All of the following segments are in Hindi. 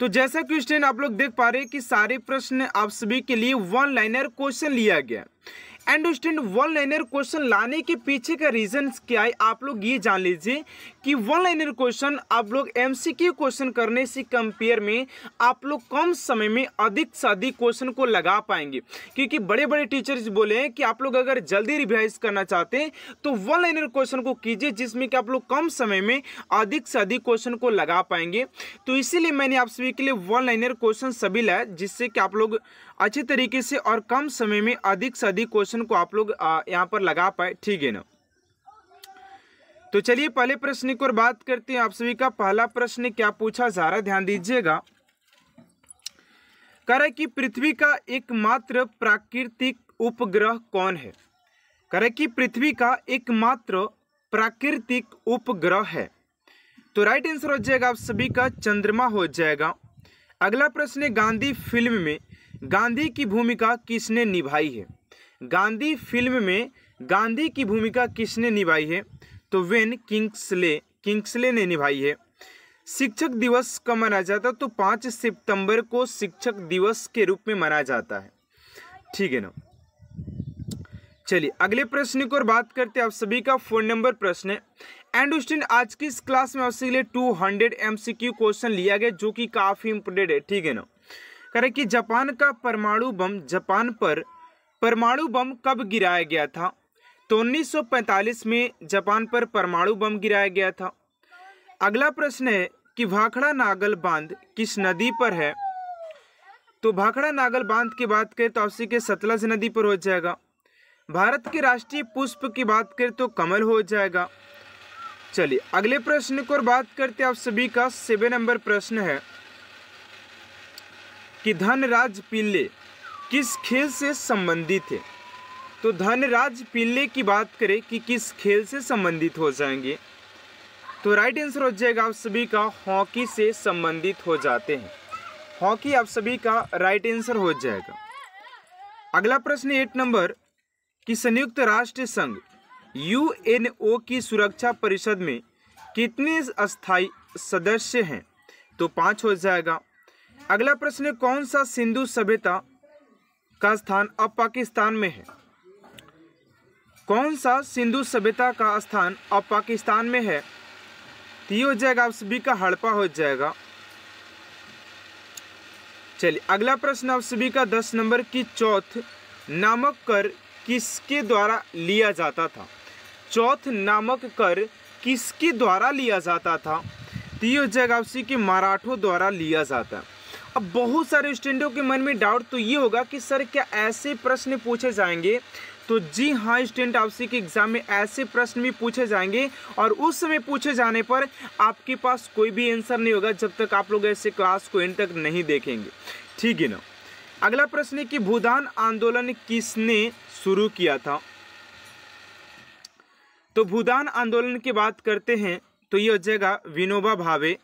तो जैसा कि स्टूडेंट आप लोग देख पा रहे हैं कि सारे प्रश्न आप सभी के लिए वन लाइनर क्वेश्चन लिया गया and stand one liner question लाने के पीछे का रीजन क्या है आप लोग ये जान लीजिए कि वन लाइनर क्वेश्चन आप लोग एमसीक्यू क्वेश्चन करने से कंपेयर में आप लोग कम समय में अधिक से अधिक क्वेश्चन को लगा पाएंगे क्योंकि बड़े बड़े टीचर्स बोले हैं कि आप लोग अगर जल्दी रिवाइज करना चाहते हैं तो वन लाइनर क्वेश्चन को कीजिए जिसमें कि आप लोग कम समय में अधिक से अधिक क्वेश्चन को लगा पाएंगे तो इसीलिए मैंने आप सभी के लिए वन लाइनर क्वेश्चन सभी लाया जिससे कि आप लोग अच्छे तरीके से और कम समय में अधिक से अधिक क्वेश्चन को आप लोग यहाँ पर लगा पाए ठीक है ना तो चलिए पहले प्रश्न की ओर बात करते हैं आप सभी का पहला प्रश्न क्या पूछा जा रहा ध्यान दीजिएगा करे कि पृथ्वी का एकमात्र प्राकृतिक उपग्रह कौन है करे कि पृथ्वी का एकमात्र प्राकृतिक उपग्रह है तो राइट आंसर हो जाएगा आप सभी का चंद्रमा हो जाएगा अगला प्रश्न गांधी फिल्म में गांधी की भूमिका किसने निभाई है गांधी फिल्म में गांधी की भूमिका किसने निभाई है तो वेन किंग्सले किंग्सले ने निभाई है शिक्षक दिवस कब मनाया जाता है तो पाँच सितंबर को शिक्षक दिवस के रूप में मनाया जाता है ठीक है ना चलिए अगले प्रश्न की ओर बात करते हैं आप सभी का फोन नंबर प्रश्न है एंड स्टूडेंट आज की इस क्लास में आपसे लिए टू हंड्रेड एम क्वेश्चन लिया गया जो कि काफ़ी इंपोर्टेंट है ठीक है ना रहे कि जापान का परमाणु बम जापान पर परमाणु बम कब गिराया गया था तो 1945 में जापान पर परमाणु बम गिराया गया था अगला प्रश्न है कि भाखड़ा नागल बांध किस नदी पर है तो भाखड़ा नागल बांध की बात करें तो आपसी के सतलज नदी पर हो जाएगा भारत के राष्ट्रीय पुष्प की बात करें तो कमल हो जाएगा चलिए अगले प्रश्न को बात करते आप सभी का सेवन नंबर प्रश्न है कि धनराज पिल्ले किस खेल से संबंधित है तो धनराज पिल्ले की बात करें कि किस खेल से संबंधित हो जाएंगे तो राइट आंसर हो जाएगा आप सभी का हॉकी से संबंधित हो जाते हैं हॉकी आप सभी का राइट आंसर हो जाएगा अगला प्रश्न एट नंबर कि संयुक्त राष्ट्र संघ यूएनओ की सुरक्षा परिषद में कितने अस्थाई सदस्य हैं तो पाँच हो जाएगा अगला प्रश्न कौन सा सिंधु सभ्यता का स्थान अब पाकिस्तान में है कौन सा सिंधु सभ्यता का स्थान अब पाकिस्तान में है तो ये हो जाएगा आप सभी का हड़पा हो जाएगा चलिए अगला प्रश्न आप सभी का दस नंबर की चौथ नामक कर किसके द्वारा लिया जाता था चौथ नामक कर किसके द्वारा लिया जाता था तो ये हो जाएगा आप सभी के मराठों द्वारा लिया जाता है अब बहुत सारे स्टूडेंटों के मन में डाउट तो ये होगा कि सर क्या ऐसे प्रश्न पूछे जाएंगे तो जी हाँ स्टूडेंट आपसे के एग्ज़ाम में ऐसे प्रश्न भी पूछे जाएंगे और उस समय पूछे जाने पर आपके पास कोई भी आंसर नहीं होगा जब तक आप लोग ऐसे क्लास को एंड तक नहीं देखेंगे ठीक है ना अगला प्रश्न है कि भूदान आंदोलन किसने शुरू किया था तो भूदान आंदोलन की बात करते हैं तो ये हो जाएगा विनोबा भावे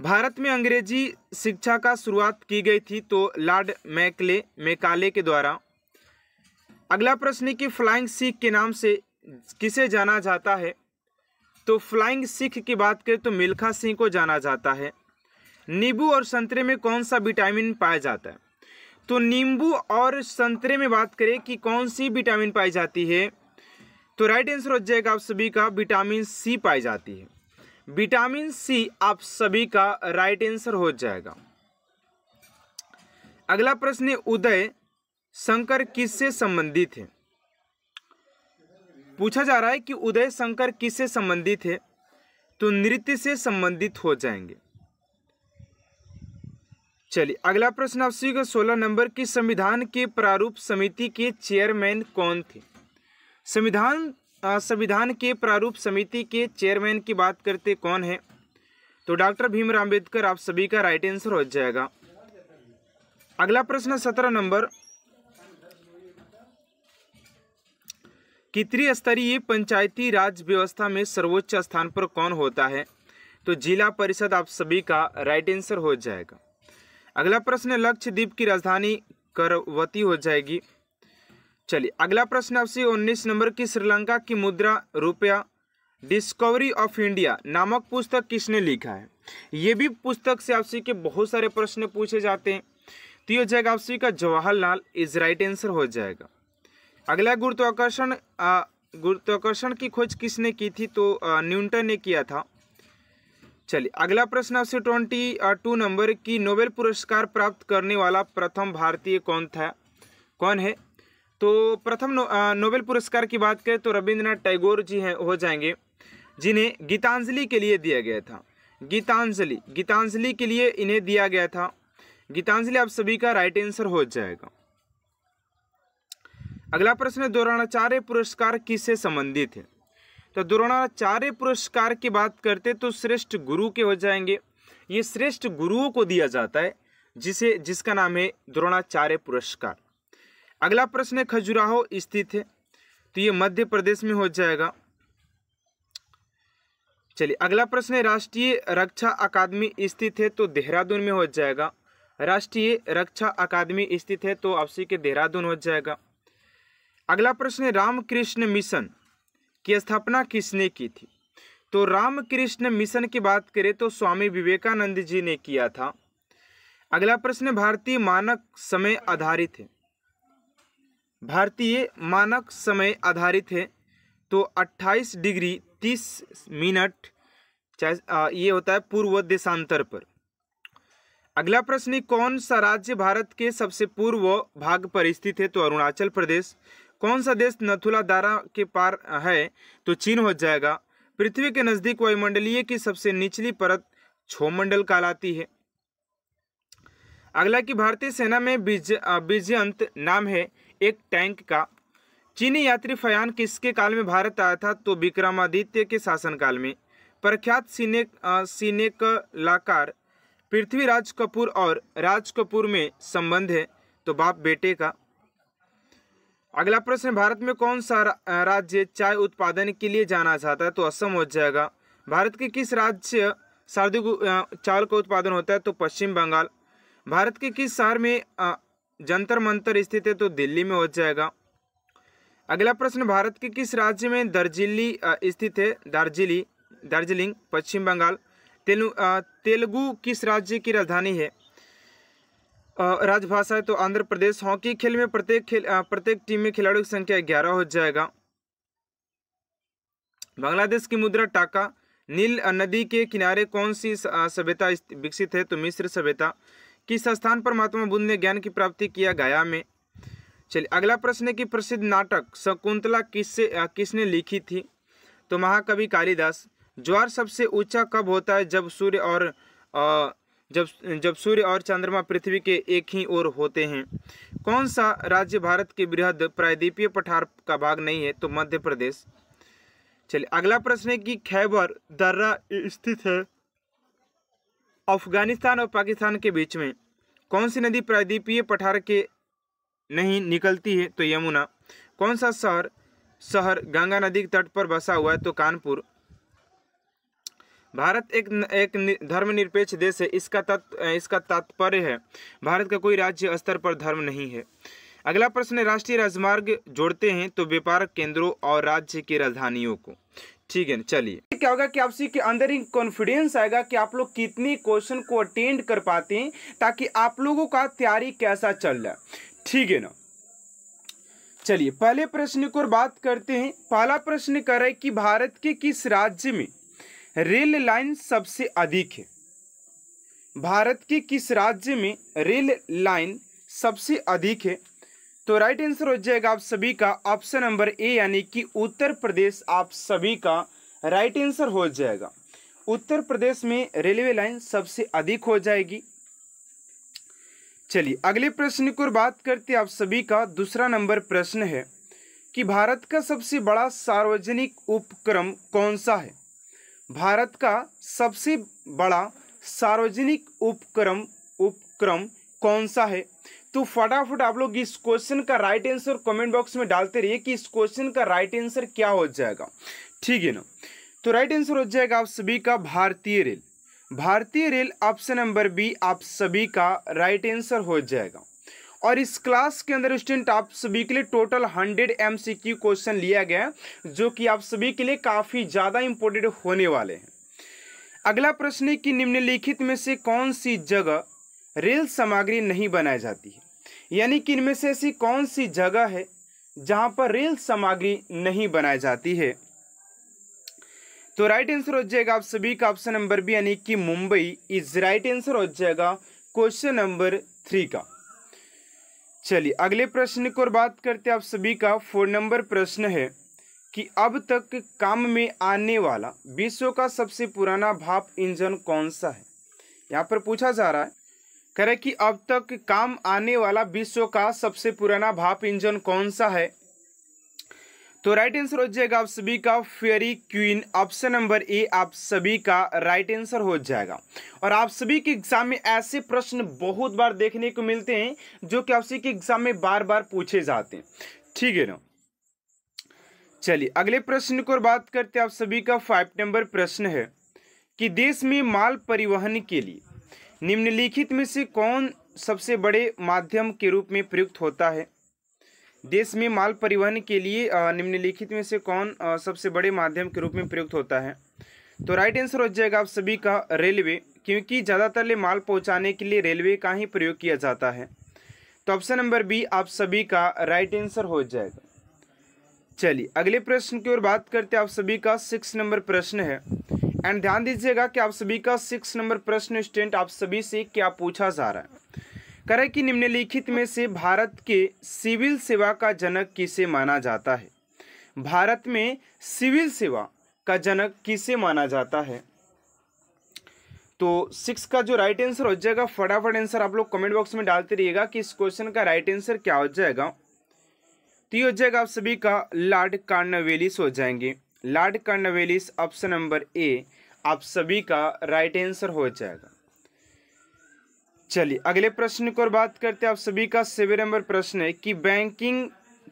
भारत में अंग्रेजी शिक्षा का शुरुआत की गई थी तो लॉर्ड मैकले मैकाले के द्वारा अगला प्रश्न है कि फ्लाइंग सिख के नाम से किसे जाना जाता है तो फ्लाइंग सिख की बात करें तो मिल्खा सिंह को जाना जाता है नींबू और संतरे में कौन सा विटामिन पाया जाता है तो नींबू और संतरे में बात करें कि कौन सी विटामिन पाई जाती है तो राइट आंसर हो जाएगा आप सभी का विटामिन सी पाई जाती है विटामिन सी आप सभी का राइट आंसर हो जाएगा अगला प्रश्न है उदय शंकर किससे संबंधित है पूछा जा रहा है कि उदय शंकर किससे संबंधित है तो नृत्य से संबंधित हो जाएंगे चलिए अगला प्रश्न आप सभी का सोलह नंबर की संविधान के प्रारूप समिति के चेयरमैन कौन थे संविधान संविधान के प्रारूप समिति के चेयरमैन की बात करते कौन है तो डॉक्टर भीमराव अम्बेडकर आप सभी का राइट आंसर हो जाएगा अगला प्रश्न सत्रह नंबर कि त्रिस्तरीय पंचायती राज व्यवस्था में सर्वोच्च स्थान पर कौन होता है तो जिला परिषद आप सभी का राइट आंसर हो जाएगा अगला प्रश्न लक्षद्वीप की राजधानी करवती हो जाएगी चलिए अगला प्रश्न आपसे उन्नीस नंबर की श्रीलंका की मुद्रा रुपया डिस्कवरी ऑफ इंडिया नामक पुस्तक किसने लिखा है ये भी पुस्तक से आपसी के बहुत सारे प्रश्न पूछे जाते हैं तो ये हो जाएगा आपसी का जवाहरलाल इज राइट आंसर हो जाएगा अगला गुरुत्वाकर्षण गुरुत्वाकर्षण की खोज किसने की थी तो न्यूटन ने किया था चलिए अगला प्रश्न आपसे ट्वेंटी टू नंबर की नोबेल पुरस्कार प्राप्त करने वाला प्रथम भारतीय कौन था कौन है तो प्रथम नो, नोबेल पुरस्कार की बात करें तो रविंद्रनाथ टैगोर जी हैं हो जाएंगे जिन्हें गीतांजलि के लिए दिया गया था गीतांजलि गीतांजलि के लिए इन्हें दिया गया था गीतांजलि आप सभी का राइट आंसर हो जाएगा अगला प्रश्न द्रोणाचार्य पुरस्कार किससे संबंधित है तो द्रोणाचार्य पुरस्कार की बात करते तो श्रेष्ठ गुरु के हो जाएंगे ये श्रेष्ठ गुरुओं को दिया जाता है जिसे जिसका नाम है द्रोणाचार्य पुरस्कार अगला प्रश्न है खजुराहो स्थित है तो ये मध्य प्रदेश में हो जाएगा चलिए अगला प्रश्न है राष्ट्रीय रक्षा अकादमी स्थित है तो देहरादून में हो जाएगा राष्ट्रीय रक्षा अकादमी स्थित है तो आपसी के देहरादून हो जाएगा अगला प्रश्न है रामकृष्ण मिशन की स्थापना किसने की थी तो रामकृष्ण मिशन की बात करें तो स्वामी विवेकानंद जी ने किया था अगला प्रश्न भारतीय मानक समय आधारित है भारतीय मानक समय आधारित है तो 28 डिग्री 30 मिनट ये होता है पूर्व देशांतर पर अगला प्रश्न कौन सा राज्य भारत के सबसे पूर्व भाग पर स्थित है तो अरुणाचल प्रदेश कौन सा देश नथुला दारा के पार है तो चीन हो जाएगा पृथ्वी के नज़दीक वायुमंडलीय की सबसे निचली परत मंडल कहलाती है अगला कि भारतीय सेना में बीज बीजयंत नाम है एक टैंक का चीनी यात्री फयान किसके काल में भारत आया था तो विक्रमादित्य के शासनकाल में प्रख्यात सीने सीने कलाकार पृथ्वीराज कपूर और राज कपूर में संबंध है तो बाप बेटे का अगला प्रश्न भारत में कौन सा राज्य चाय उत्पादन के लिए जाना जाता है तो असम हो जाएगा भारत के किस राज्य सर्दी चावल का उत्पादन होता है तो पश्चिम बंगाल भारत के किस शहर में जंतर मंतर स्थित है तो दिल्ली में हो जाएगा अगला प्रश्न भारत के किस राज्य में दर्जिली स्थित है दार्जिली दार्जिलिंग पश्चिम बंगाल तेलु तेलुगु किस राज्य की राजधानी है राजभाषा है तो आंध्र प्रदेश हॉकी खेल में प्रत्येक खेल प्रत्येक टीम में खिलाड़ियों की संख्या ग्यारह हो जाएगा बांग्लादेश की मुद्रा टाका नील नदी के किनारे कौन सी सभ्यता विकसित है तो मिस्र सभ्यता किस स्थान पर महात्मा बुद्ध ने ज्ञान की प्राप्ति किया गया में चलिए अगला प्रश्न है कि प्रसिद्ध नाटक शकुंतला किससे किसने लिखी थी तो महाकवि कालिदास ज्वार सबसे ऊंचा कब होता है जब सूर्य और आ, जब जब सूर्य और चंद्रमा पृथ्वी के एक ही ओर होते हैं कौन सा राज्य भारत के बृहद प्रायद्वीपीय पठार का भाग नहीं है तो मध्य प्रदेश चलिए अगला प्रश्न है कि खैबर दर्रा स्थित है अफगानिस्तान और पाकिस्तान के बीच में कौन सी नदी प्रायद्वीपीय पठार के नहीं निकलती है तो यमुना कौन सा शहर शहर गंगा नदी के तट पर बसा हुआ है तो कानपुर भारत एक एक धर्मनिरपेक्ष देश है इसका तत् इसका तात्पर्य है भारत का कोई राज्य स्तर पर धर्म नहीं है अगला प्रश्न राष्ट्रीय राजमार्ग जोड़ते हैं तो व्यापार केंद्रों और राज्य की राजधानियों को ठीक है चलिए क्या होगा कि आपसी के अंदर ही कॉन्फिडेंस आएगा कि आप लोग कितने क्वेश्चन को अटेंड कर पाते हैं ताकि आप लोगों का तैयारी कैसा चल रहा है ठीक है ना चलिए पहले प्रश्न को बात करते हैं पहला प्रश्न कर रहे कि भारत के किस राज्य में रेल लाइन सबसे अधिक है भारत के किस राज्य में रेल लाइन सबसे अधिक है तो राइट आंसर हो जाएगा आप सभी का ऑप्शन नंबर ए यानी कि उत्तर प्रदेश आप सभी का राइट आंसर हो जाएगा उत्तर प्रदेश में रेलवे लाइन सबसे अधिक हो जाएगी चलिए अगले प्रश्न की ओर बात करते आप सभी का दूसरा नंबर प्रश्न है कि भारत का सबसे बड़ा सार्वजनिक उपक्रम कौन सा है भारत का सबसे बड़ा सार्वजनिक उपक्रम उपक्रम कौन सा है तो फटाफट आप लोग इस क्वेश्चन का राइट आंसर कमेंट बॉक्स में डालते रहिए कि इस क्वेश्चन का राइट आंसर क्या हो जाएगा ठीक है ना तो राइट आंसर हो जाएगा आप सभी का भारतीय रेल भारतीय रेल ऑप्शन नंबर बी आप सभी का राइट आंसर हो जाएगा और इस क्लास के अंदर स्टूडेंट आप सभी के लिए टोटल 100 एम क्वेश्चन लिया गया है जो कि आप सभी के लिए काफ़ी ज़्यादा इंपॉर्टेंट होने वाले हैं अगला प्रश्न है कि निम्नलिखित में से कौन सी जगह रेल सामग्री नहीं बनाई जाती है यानी कि इनमें से ऐसी कौन सी जगह है जहां पर रेल सामग्री नहीं बनाई जाती है तो राइट आंसर हो जाएगा आप सभी का ऑप्शन नंबर बी यानी कि मुंबई इज राइट आंसर हो जाएगा क्वेश्चन नंबर थ्री का चलिए अगले प्रश्न की ओर बात करते हैं आप सभी का फोर नंबर प्रश्न है कि अब तक काम में आने वाला विश्व का सबसे पुराना भाप इंजन कौन सा है यहाँ पर पूछा जा रहा है कह रहे कि अब तक काम आने वाला विश्व का सबसे पुराना भाप इंजन कौन सा है तो राइट आंसर हो जाएगा आप सभी का Fairy Queen option number A आप सभी का राइट आंसर हो जाएगा और आप सभी के एग्जाम में ऐसे प्रश्न बहुत बार देखने को मिलते हैं जो कि आप सभी के एग्जाम में बार बार पूछे जाते हैं ठीक है ना चलिए अगले प्रश्न को बात करते हैं आप सभी का फाइव नंबर प्रश्न है कि देश में माल परिवहन के लिए निम्नलिखित में से कौन सबसे बड़े माध्यम के रूप में प्रयुक्त होता है देश में माल परिवहन के लिए निम्नलिखित में से कौन सबसे बड़े माध्यम के रूप में प्रयुक्त होता है तो राइट आंसर हो जाएगा आप सभी का रेलवे क्योंकि ज़्यादातर माल पहुंचाने के लिए रेलवे का ही प्रयोग किया जाता है तो ऑप्शन नंबर बी आप सभी का राइट आंसर हो जाएगा चलिए अगले प्रश्न की ओर बात करते हैं आप सभी का सिक्स नंबर प्रश्न है एंड ध्यान दीजिएगा कि आप सभी का सिक्स नंबर प्रश्न स्टेंट आप सभी से क्या पूछा जा रहा है करे कि निम्नलिखित में से भारत के सिविल सेवा का जनक किसे माना जाता है भारत में सिविल सेवा का जनक किसे माना जाता है तो सिक्स का जो राइट आंसर हो जाएगा फटाफट आंसर आप लोग कमेंट बॉक्स में डालते रहिएगा कि इस क्वेश्चन का राइट आंसर क्या हो जाएगा तो ये हो जाएगा आप सभी का लॉर्ड कार्नवेलिस हो जाएंगे Lord Cornwallis option number A आप सभी का राइट आंसर हो जाएगा चलिए अगले प्रश्न की ओर बात करते हैं आप सभी का सेवे नंबर प्रश्न है कि बैंकिंग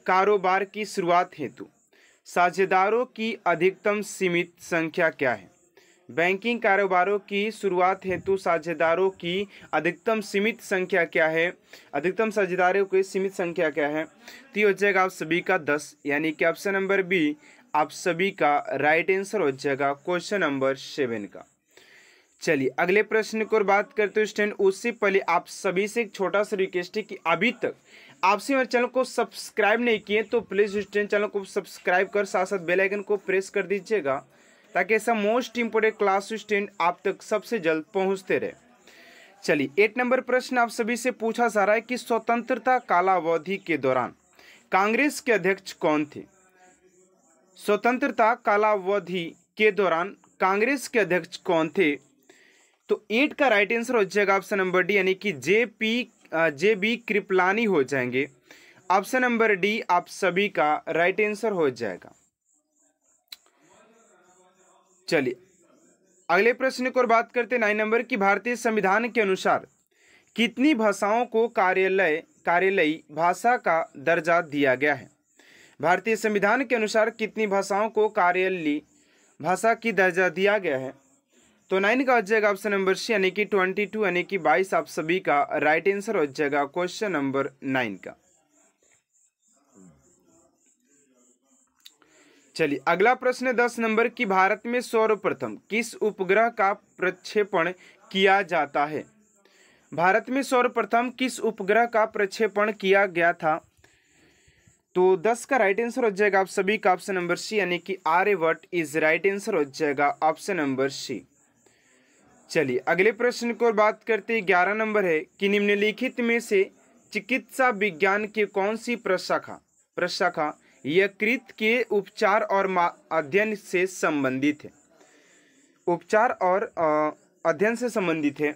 कारोबार की शुरुआत हेतु साझेदारों की अधिकतम सीमित संख्या क्या है बैंकिंग कारोबारों की शुरुआत हेतु साझेदारों की अधिकतम सीमित संख्या क्या है अधिकतम साझेदारों की सीमित संख्या क्या है तो ये हो जाएगा आप सभी का दस यानी कि ऑप्शन नंबर बी आप सभी का राइट आंसर हो जाएगा क्वेश्चन नंबर सेवन का चलिए अगले प्रश्न को बात करते हो स्टैंड उससे पहले आप सभी से एक छोटा सा रिक्वेस्ट है कि अभी तक आपसे मेरे चैनल को सब्सक्राइब नहीं किए तो प्लीज़ स्टैंड चैनल को सब्सक्राइब कर साथ साथ बेल आइकन को प्रेस कर दीजिएगा ताकि ऐसा मोस्ट इंपोर्टेंट क्लास स्टैंड आप तक सबसे जल्द पहुँचते रहे चलिए एट नंबर प्रश्न आप सभी से पूछा जा रहा है कि स्वतंत्रता कालावधि के दौरान कांग्रेस के अध्यक्ष कौन थे स्वतंत्रता कालावधि के दौरान कांग्रेस के अध्यक्ष कौन थे तो एट का राइट आंसर हो जाएगा ऑप्शन नंबर डी यानी कि J P J B Kripalani हो जाएंगे ऑप्शन नंबर डी आप सभी का राइट आंसर हो जाएगा चलिए अगले प्रश्न की ओर बात करते नाइन नंबर की भारतीय संविधान के अनुसार कितनी भाषाओं को कार्यालय कार्यालयी भाषा का दर्जा दिया गया है भारतीय संविधान के अनुसार कितनी भाषाओं को कार्यालय भाषा की दर्जा दिया गया है तो नाइन का हो जाएगा ऑप्शन नंबर सी यानी कि ट्वेंटी टू यानी कि बाईस आप सभी का राइट आंसर हो जाएगा क्वेश्चन नंबर नाइन का चलिए अगला प्रश्न है दस नंबर की भारत में सर्वप्रथम किस उपग्रह का प्रक्षेपण किया जाता है भारत में सर्वप्रथम किस उपग्रह का प्रक्षेपण किया गया था तो दस का राइट आंसर हो जाएगा आप सभी का ऑप्शन नंबर सी यानी कि वट इज राइट आंसर हो जाएगा ऑप्शन नंबर सी चलिए अगले प्रश्न को बात करते हैं ग्यारह नंबर है कि निम्नलिखित में से चिकित्सा विज्ञान की कौन सी प्रशाखा प्रशाखा यकृत के उपचार और अध्ययन से संबंधित है उपचार और अध्ययन से संबंधित है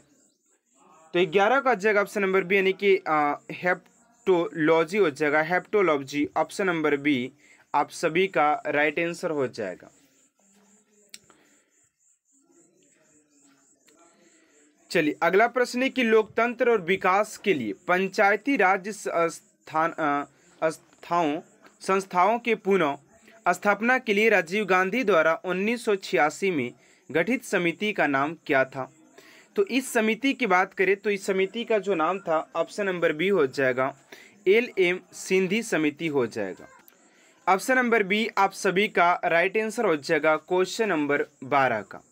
तो ग्यारह का जगह ऑप्शन नंबर बी यानी कि हेप हेप्टोलॉजी हो जाएगा हेप्टोलॉजी ऑप्शन नंबर बी आप सभी का राइट आंसर हो जाएगा चलिए अगला प्रश्न है कि लोकतंत्र और विकास के लिए पंचायती राज स्थान संस्थाओं संस्थाओं के पुनः स्थापना के लिए राजीव गांधी द्वारा 1986 में गठित समिति का नाम क्या था तो इस समिति की बात करें तो इस समिति का जो नाम था ऑप्शन नंबर बी हो जाएगा एल एम सिंधी समिति हो जाएगा ऑप्शन नंबर बी आप सभी का राइट आंसर हो जाएगा क्वेश्चन नंबर बारह का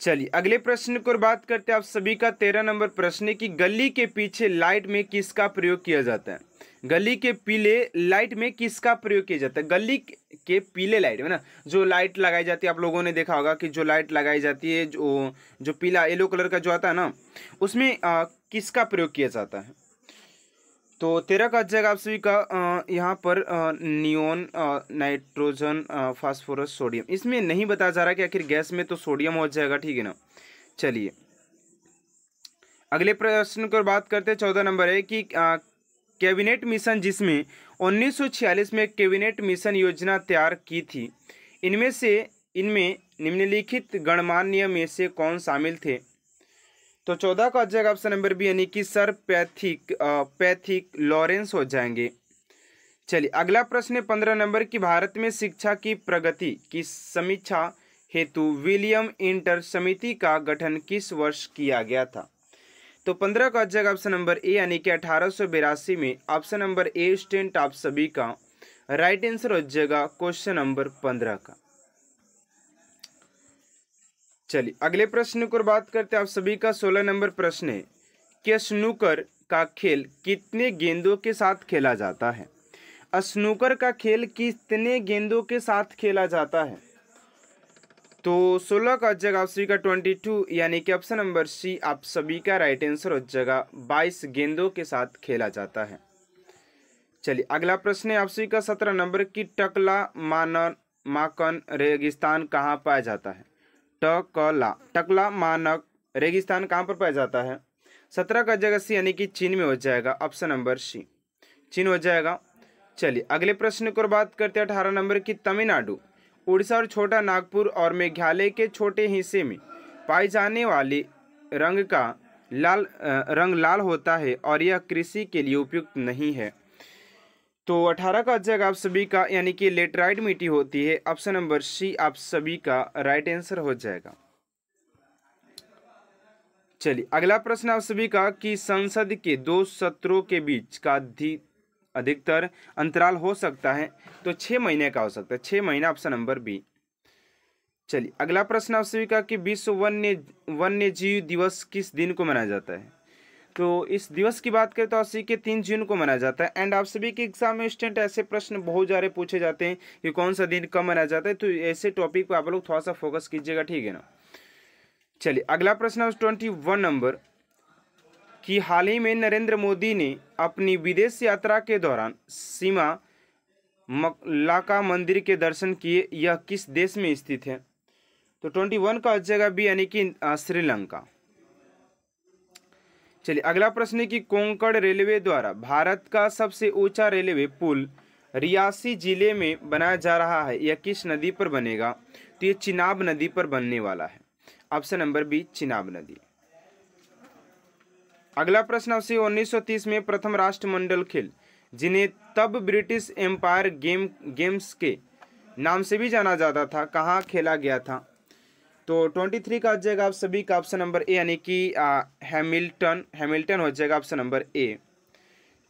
चलिए अगले प्रश्न को बात करते हैं आप सभी का तेरह नंबर प्रश्न की गली के पीछे लाइट में किसका प्रयोग किया जाता है गली के पीले लाइट में किसका प्रयोग किया जाता है गली के पीले लाइट में ना जो लाइट लगाई जाती है आप लोगों ने देखा होगा कि जो लाइट लगाई जाती है जो जो पीला येलो कलर का जो आता है ना उसमें आ, किसका प्रयोग किया जाता है तो तेरह का जगह आप सभी का यहाँ पर नियोन नाइट्रोजन फास्फोरस सोडियम इसमें नहीं बताया जा रहा कि आखिर गैस में तो सोडियम हो जाएगा ठीक है ना चलिए अगले प्रश्न की बात करते हैं चौदह नंबर है कि आ, कैबिनेट मिशन जिसमें 1946 में कैबिनेट मिशन योजना तैयार की थी इनमें से इनमें निम्नलिखित गणमान्य में से कौन शामिल थे तो चौदह का जगह ऑप्शन नंबर बी यानी कि सर पैथिक पैथिक लॉरेंस हो जाएंगे चलिए अगला प्रश्न है पंद्रह नंबर की भारत में शिक्षा की प्रगति की समीक्षा हेतु विलियम इंटर समिति का गठन किस वर्ष किया गया था तो पंद्रह का जगह ऑप्शन नंबर ए यानी कि अठारह में ऑप्शन नंबर ए स्टेंट आप सभी का राइट आंसर हो जाएगा क्वेश्चन नंबर पंद्रह का चलिए अगले प्रश्न को बात करते हैं आप सभी का सोलह नंबर प्रश्न है कि स्नूकर का खेल कितने गेंदों के साथ खेला जाता है स्नूकर का खेल कितने गेंदों के साथ खेला जाता है तो 16 का जगह आप सभी का 22 यानी कि ऑप्शन नंबर सी आप सभी का राइट आंसर हो जगह 22 गेंदों के साथ खेला जाता है चलिए अगला प्रश्न है आप सभी का 17 नंबर की टकला मानन माकन रेगिस्तान कहाँ पाया जाता है टकला टकला मानक रेगिस्तान कहाँ पर पाया जाता है सत्रह का जगह सी यानी कि चीन में हो जाएगा ऑप्शन नंबर सी चीन हो जाएगा चलिए अगले प्रश्न को बात करते हैं अठारह नंबर की तमिलनाडु उड़ीसा और छोटा नागपुर और मेघालय के छोटे हिस्से में पाए जाने वाले रंग का लाल रंग लाल होता है और यह कृषि के लिए उपयुक्त नहीं है तो 18 का जग आप सभी का यानी कि लेटराइट मिट्टी होती है ऑप्शन नंबर सी आप सभी का राइट आंसर हो जाएगा चलिए अगला प्रश्न आप सभी का कि संसद के दो सत्रों के बीच का अधिकतर अंतराल हो सकता है तो छः महीने का हो सकता है छः महीना ऑप्शन नंबर बी चलिए अगला प्रश्न आपसे भी कहा कि विश्व वन्य वन्य जीव दिवस किस दिन को मनाया जाता है तो इस दिवस की बात करें तो अस्सी के तीन जून को मनाया जाता है एंड आप सभी के एग्जाम में स्टेंट ऐसे प्रश्न बहुत ज्यादा पूछे जाते हैं कि कौन सा दिन कब मनाया जाता है तो ऐसे टॉपिक पर आप लोग थोड़ा सा फोकस कीजिएगा ठीक है ना चलिए अगला प्रश्न ट्वेंटी वन नंबर कि हाल ही में नरेंद्र मोदी ने अपनी विदेश यात्रा के दौरान सीमा मलाका मंदिर के दर्शन किए यह किस देश में स्थित है तो ट्वेंटी वन का जगह भी यानी कि श्रीलंका चलिए अगला प्रश्न है कि कोंकण रेलवे द्वारा भारत का सबसे ऊंचा रेलवे पुल रियासी जिले में बनाया जा रहा है यह किस नदी पर बनेगा तो ये चिनाब नदी पर बनने वाला है ऑप्शन नंबर बी चिनाब नदी अगला प्रश्न सौ तीस में प्रथम राष्ट्रमंडल खेल जिन्हें तब ब्रिटिश एम्पायर गेम गेम्स के नाम से भी जाना जाता था कहाँ खेला गया था तो 23 का हो जाएगा आप सभी का ऑप्शन नंबर ए यानी कि हैमिल्टन हैमिल्टन हो जाएगा ऑप्शन नंबर ए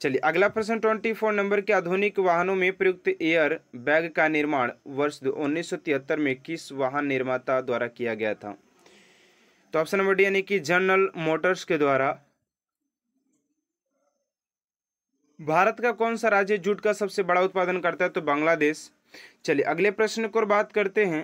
चलिए अगला प्रश्न 24 नंबर के आधुनिक वाहनों में प्रयुक्त एयर बैग का निर्माण वर्ष उन्नीस में किस वाहन निर्माता द्वारा किया गया था तो ऑप्शन नंबर डी यानी कि जनरल मोटर्स के द्वारा भारत का कौन सा राज्य जूट का सबसे बड़ा उत्पादन करता है तो बांग्लादेश चलिए अगले प्रश्न को बात करते हैं